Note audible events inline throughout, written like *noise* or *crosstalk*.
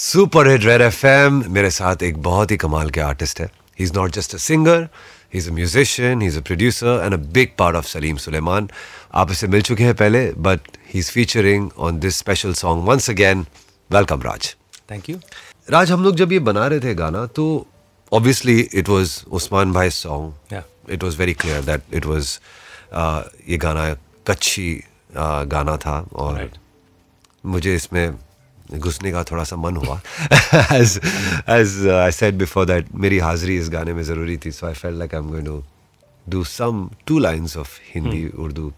Super hit Red F M मेरे साथ एक बहुत ही कमाल के आर्टिस्ट है he is not just a singer he is a musician he is a producer and a big part of Salim Sulaiman आप इसे मिल चुके हैं पहले but he is featuring on this special song once again welcome Raj thank you Raj हम लोग जब ये बना रहे थे गाना तो ऑब्वियसली इट वॉज उस्मान भाई song it was very clear that it was ये गाना कच्छी uh, गाना था और right. मुझे इसमें घुसने का थोड़ा सा मन हुआ as as I said before that मेरी हाजिरी इस गाने में ज़रूरी थी so I feel like I am going to do some two lines of Hindi Urdu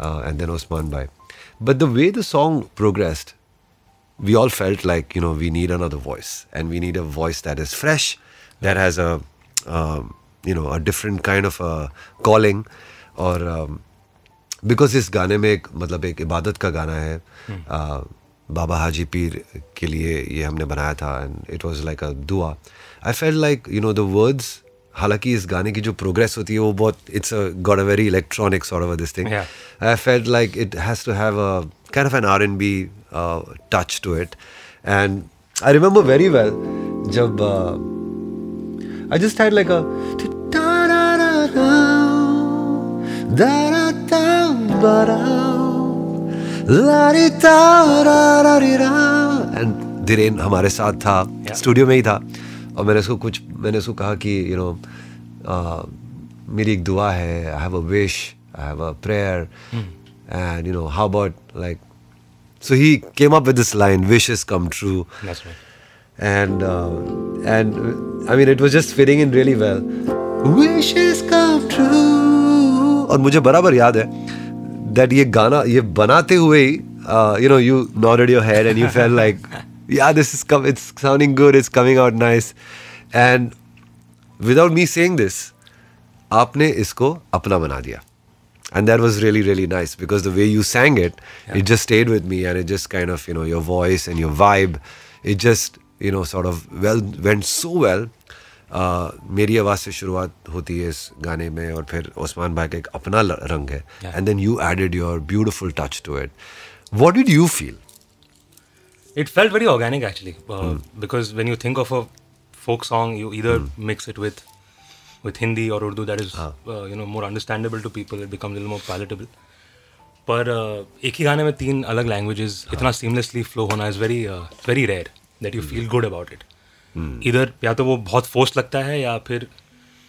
and then Osman भाई but the way the song progressed we all felt like you know we need another voice and we need a voice that is fresh that has a um, you know a different kind of a calling or um, because इस गाने में एक मतलब एक इबादत का गाना है hmm. uh, बाबा हाजी पीर के लिए ये हमने बनाया था and it was like a दुआ I feel like you know the words हालांकि इस गाने की जो प्रोग्रेस होती है वो बहुत it's a god a very electronic sort of this thing I feel like it has to have a kind of an R N B touch to it and I remember very well जब I just had like a and Dhiren हमारे साथ था yeah. Studio में ही था और मैंने उसको कुछ मैंने उसको कहा कि यू you नो know, मेरी एक दुआ है I have a wish I have a prayer and you know how about like so he came up with this line wish is come true and and I mean it it just just in really well wish is come true और मुझे बराबर याद है that ye gana ye banate hue uh, you know you nodded your head and you felt *laughs* like yeah this is com- it's sounding good it's coming out nice and without me saying this apne isko apna बना and that was really really nice because the way you sang it yeah. it just stayed with me and it just kind of you know your voice and your vibe it just you know sort of well went so well मेरी आवाज़ से शुरुआत होती है इस गाने में और फिर उस्मान भाई का एक अपना रंग है and then you added your beautiful touch to it what did you feel it felt very organic actually because when you think of a folk song you इधर mix it with with Hindi और Urdu that is you know more understandable to people it become more palatable पर एक ही गाने में तीन अलग languages इतना सीमलेसली फ्लो होना is very very rare that you feel good about it Hmm. इधर या तो वो बहुत फोर्स लगता है या फिर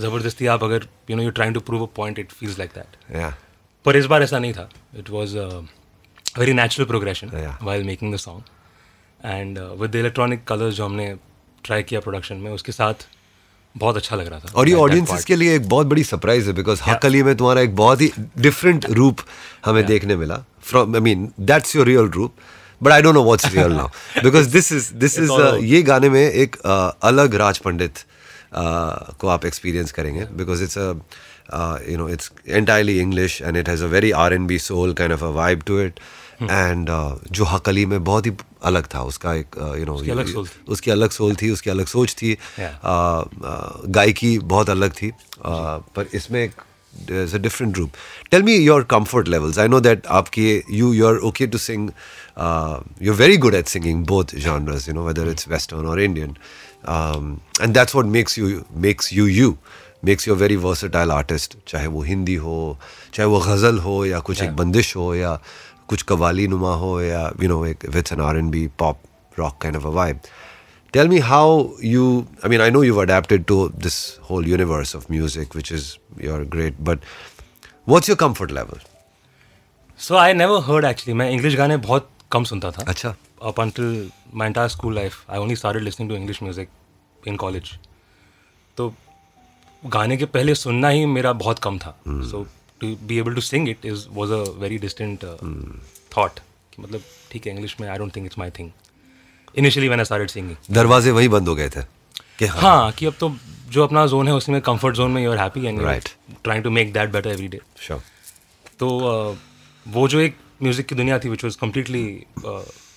ज़बरदस्ती आप अगर you know you trying to prove a point it feels like that पर इस बार ऐसा नहीं था it was very natural progression while making the song and with electronic colours जो हमने ट्राई किया प्रोडक्शन में उसके साथ बहुत अच्छा लग रहा था और ये ऑडियंस के लिए एक बहुत बड़ी सरप्राइज है बिकॉज हक अली में तुम्हारा एक बहुत ही डिफरेंट रूप हमें देखने मिला from I mean that's your real रूप but I don't know what's real now because this is this is ये गाने में एक uh, अलग राज पंडित uh, को आप एक्सपीरियंस करेंगे because it's a you know it's entirely English and it has a very R N B soul kind of a vibe to it and जो हकली में बहुत ही अलग था उसका एक you uh, know you know, उसकी, उसकी अलग सोल थी उसकी अलग सोच थी uh, uh, गायकी बहुत अलग थी पर इसमें एक there's a different room. Tell me your comfort levels. I know that aapke, you you're okay to sing. Uh, you're very good at singing both genres. You know whether it's Western or Indian, um, and that's what makes you makes you you. you a very versatile artist. चाहे वो हिंदी हो चाहे वो गज़ल हो या कुछ yeah. एक बंदिश हो या कुछ कवाली नुमा हो या you know एक with an R N B pop rock kind of a tell me how you i mean i know you've adapted to this whole universe of music which is you're great but what's your comfort level so i never heard actually my english gaane bahut kam sunta tha acha up until my entire school life i only started listening to english music in college to gaane ke pehle sunna hi mera bahut kam tha so to be able to sing it is was a very distant uh, distant thought ki matlab theek hai english mein i don't think it's my thing initially मैंने started singing दरवाजे वही बंद हो गए थे कि हाँ, हाँ कि अब तो जो अपना जोन है उसमें कंफर्ट जोन में you are happy and right trying to make that better every day तो uh, वो जो एक म्यूज़िक की दुनिया थी which was completely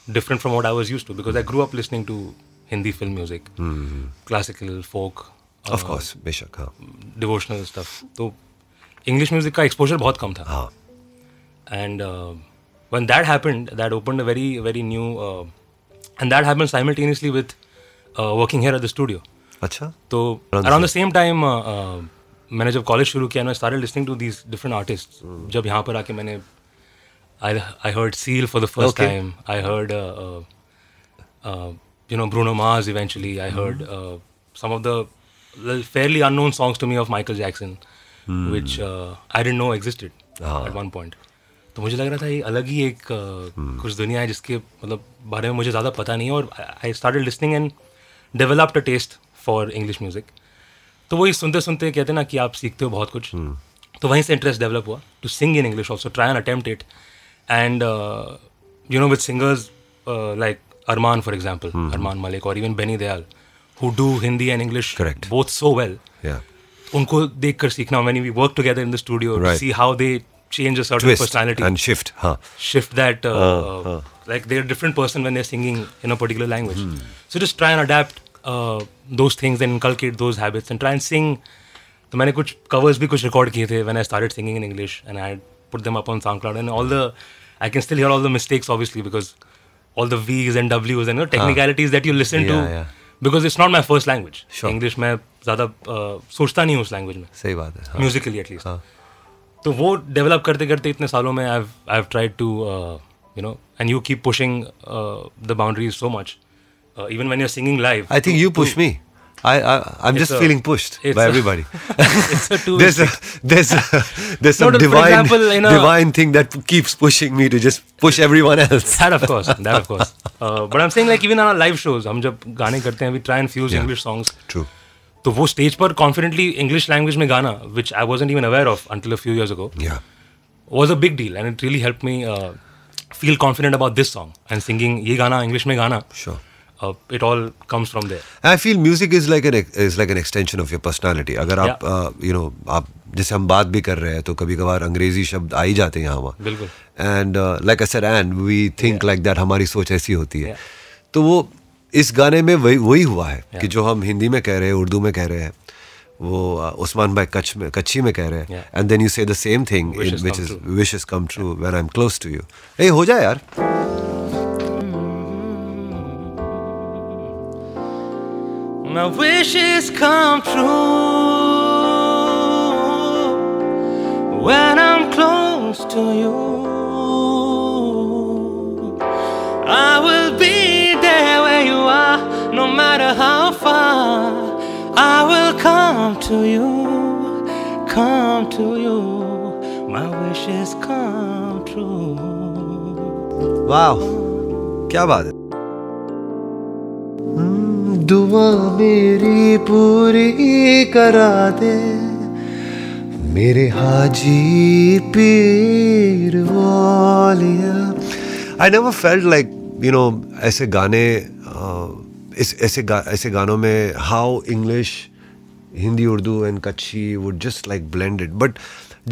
different from what I was use to because I grew up listening to Hindi film music classical folk of course बेशक devotional हाँ। Stuff तो इंग्लिश म्यूजिक का एक्सपोजर बहुत कम था and when that happened that open a very very new and that happen simultaneously with working here at the studio अच्छा तो around the same time मैंने जब कॉलेज शुरू किया ना start listening to these different artist जब यहाँ पर आके मैंने I I heard Seal for the first time I heard you know Bruno Mars eventually I heard some of the fairly unknown songs to me of Michael Jackson which I didn't know existed at one point तो मुझे लग रहा था ये अलग ही एक hmm. कुछ दुनिया है जिसके मतलब बारे में मुझे ज़्यादा पता नहीं है और I start listening and developed a taste for English music तो वही सुनते सुनते कहते ना कि आप सीखते हो बहुत कुछ hmm. तो वहीं से इंटरेस्ट डेवलप हुआ to sing in English also try and attempt it and you know with singers like Armaan for example Armaan Malik और even Benny Dayal who do Hindi and English both so well उनको देख कर सीखना मैंने we work together in the studio see how they change a certain Twist personality and shift, huh? Shift that. Uh uh, uh, uh, like they're a different person when they're singing in a particular language. Hmm. So just try and adapt uh, those things and inculcate those habits and try and sing. So मैंने कुछ covers भी कुछ record किए थे when I started singing in English and I put them up on SoundCloud and all the I can still hear all the mistakes obviously because all the V's and W's and you know, technicalities that you listen yeah, to yeah. because it's not my first language. Sure. English मैं ज़्यादा uh, सोचता नहीं हूँ language Musically at least. तो वो develop करते करते इतने सालों में I I have tried to you know and you keep pushing the boundaries so much even when you are singing live I think you push me I, I am just a, feeling pushed by everybody. A, there's a, there's a, there's some no, divine example, you know, divine thing that keeps pushing me to just push everyone else. that of course, that of course. Uh, but I'm saying like even on our live shows, हम जब गाने करते हैं, we try and fuse yeah, English songs. True. तो वो stage पर confidently English language में गाना which I was even aware of until few years ago was a big deal and it really help me feel confident about this song and singing ये गाना English में गाना sure Uh, it all comes from there. I feel music is like an is like an extension of your personality. अगर yeah. आप uh, you know आप जैसे हम बात भी कर रहे हैं तो कभी कभार अंग्रेजी शब्द आ ही जाते हैं यहाँ वहाँ बिल्कुल and like a sir and we think like that हमारी सोच ऐसी होती है yeah. तो वो इस गाने में वही वही हुआ है कि जो हम हिंदी में कह रहे हैं उर्दू में कह रहे हैं वो उस्मान भाई कच्छ में कच्छी में कह रहे हैं and then you say the same thing in which is wish is come true where I am close to you ए हो जाए यार My wishes come true when I'm close to you. I will be to you, come to you. My wishes come true. Wow, क्या बात है दुआ मेरी पूरी करा दे मेरे हाजी पीर Walia I never felt like you know ऐसे गाने इस ऐसे ऐसे गानों में how English Hindi Urdu and Kutchi would just like blended but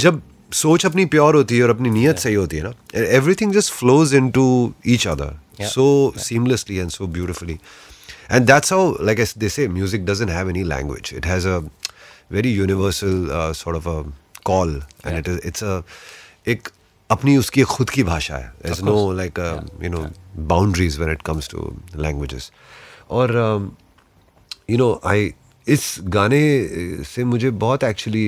जब सोच अपनी प्योर होती है और अपनी नीयत सही होती है ना everything just flows into each other so seamlessly and so beautifully and that's how like they say music doesn't have any language it has a very universal sort of a call and it is it's a एक अपनी उसकी खुद की भाषा है is no like you know boundaries when it comes to languages और you know I इस गाने से मुझे बहुत एक्चुअली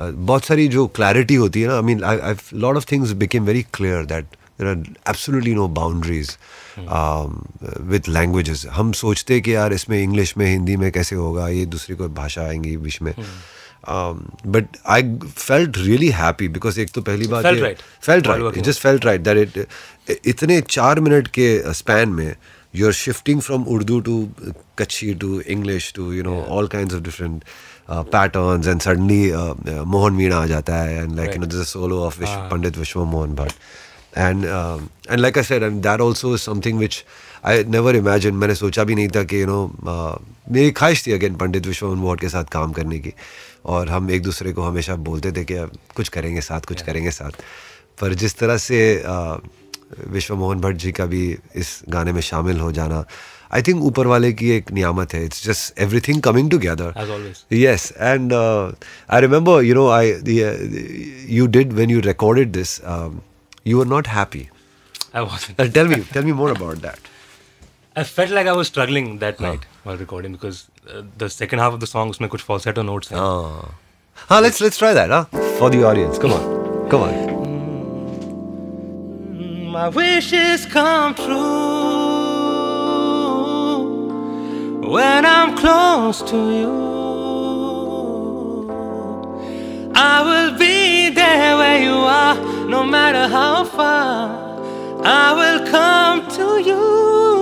बहुत सारी जो क्लैरिटी होती है ना I mean I lot of things became very clear that there are absolutely no boundaries with languages हम सोचते कि यार इसमें इंग्लिश में हिंदी में कैसे होगा ये दूसरी कोई भाषा आएंगी बीच में but I felt really happy because एक तो पहली बार felt right just felt right that it इतने चार मिनट के स्पैन में you're shifting from Urdu to Kachi to English to you know yeah. all kinds of different uh, patterns, and suddenly uh, uh, Mohan Meena aajata hai, and like right. you know there's a solo of Vish- uh. Pandit Vishwa Mohan Bhatt, and uh, and like I said, I and mean, that also is something which I never imagined. मैंने सोचा भी नहीं था कि you know मेरी ख्वाहिश थी again पंडित विश्व मोहन भट्ट के साथ काम करने की और हम एक दूसरे को हमेशा बोलते थे कि कुछ करेंगे साथ कुछ yeah. करेंगे साथ पर जिस तरह से uh, विश्व मोहन भट्ट जी का भी इस गाने में शामिल हो जाना आई थिंक ऊपर वाले की एक नियामत है it's just every thing coming together yes and I remember you know I you did when you recorded this you are not happy tell me tell me more about that I felt like I was struggling that night while recording because uh, the second half of the song उसमें कुछ falsetto notes हैं. Huh, let's let's try that, huh? For the audience, come on, come on. my wishes come true when I'm close to you. I will be there where you are, no matter how far. I will come to you.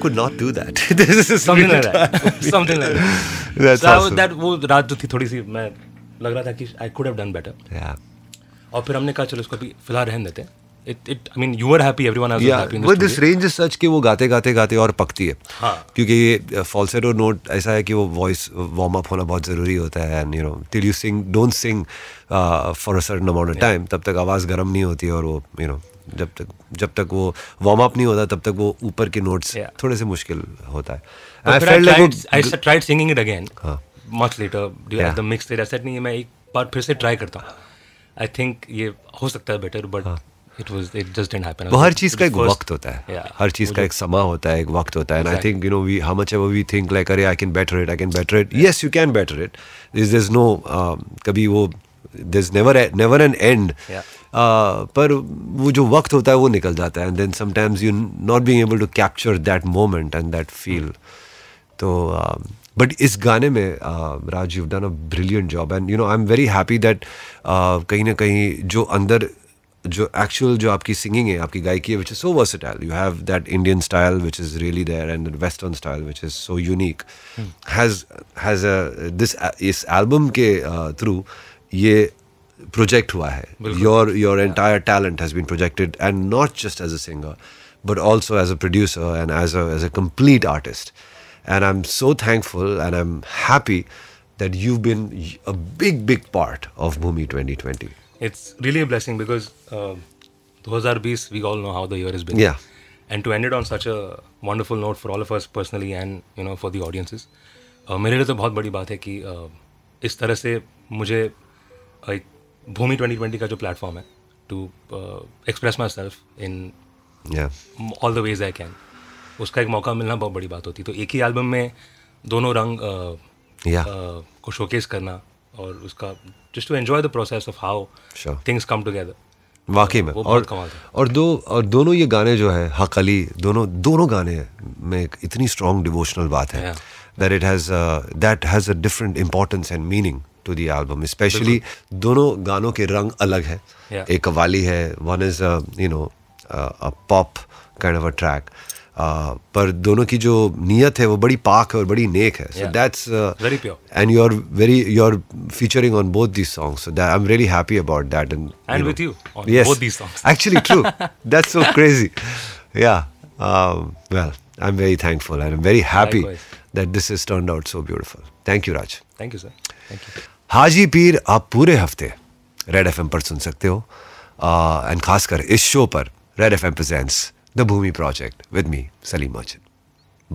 could not do that. *laughs* this is something like that. something like that. *laughs* That's so awesome. that वो रात जो थी थोड़ी सी मैं लग रहा था कि I could have done better या और फिर हमने कहा चलो इसको अभी फिलहाल रहने देते हैं it it I mean you are happy everyone also happy but this range is such कि वो गाते गाते गाते और पकती है हाँ. क्योंकि ये फॉल्सेटो uh, नोट ऐसा है कि वो वॉइस वार्म अप होना बहुत ज़रूरी होता है and you know till you sing don't sing for a certain amount of time तब तक आवाज़ गर्म नहीं होती और वो यू you नो know, जब तक जब तक वो वार्म अप नहीं होता तब तक वो ऊपर के नोट्स yeah. थोड़े से मुश्किल होता है मच लेटर द मिक्स नहीं मैं एक बार फिर से ट्राई करता आई थिंक ये हो सकता है better but it was it just didn't happen हर चीज का एक वक्त होता है हर चीज का एक होता है एक वक्त होता है I think you know we how much ever we think like अरे I can better it I can better it yes you can better it is is no कभी वो there's never never an end yeah. uh, पर वो जो वक्त होता है वो निकल जाता है and then sometimes you not being able to capture that moment and that feel तो बट um, इस गाने में Raj you done a brilliant job and you know I am very happy that कहीं ना कहीं जो अंदर जो एक्चुअल जो आपकी सिंगिंग है आपकी गायकी है which is so versatile you have that Indian style which is really there and western style which is so unique has has this इस एल्बम के थ्रू uh, ये प्रोजेक्ट हुआ है your your entire talent has been projected and not just as a singer but also as a producer and as as a complete artist and I am so thankful and I am happy that you been a big big part of Bhoomi twenty twenty it's really blessing because दो हज़ार बीस we all know how the been is and and to uh, it on such a wonderful note for all of us personally and you know for the uh, मेरे लिए तो बहुत बड़ी बात है कि uh, इस तरह से मुझे भूमि ट्वेंटी ट्वेंटी का जो प्लेटफॉर्म है to express myself in all the ways I can उसका एक मौका मिलना बहुत बड़ी बात होती है तो एक ही एल्बम में दोनों रंग uh, yeah. uh, को शोकेस करना और उसका just to enjoy the process of how things come together वाकई में और और दो और दोनों ये गाने जो है हक अली दोनों दोनों गाने में इतनी स्ट्रॉन्ग डिवोशनल बात है that it has that has a different importance and meaning to the album specially दोनों गानों के रंग अलग है yeah. एक कवाली है one is you know pop kind of a track पर दोनों की जो नीयत है वो बड़ी पाक है और बड़ी नेक है so that's very pure and you are very you are featuring on both these songs so I am really happy about that and and with you on both these songs actually true that's so crazy या well I am very thankful I am very happy that this is turned out so beautiful thank you Raj thank you sir thank you Haji Pir आप पूरे हफ्ते red F पर सुन सकते हो and खासकर इस show पर Red F M presents the Bhoomi project with me Salim Merchant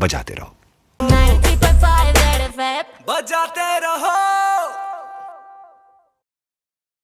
बजाते रहो बजाते रहो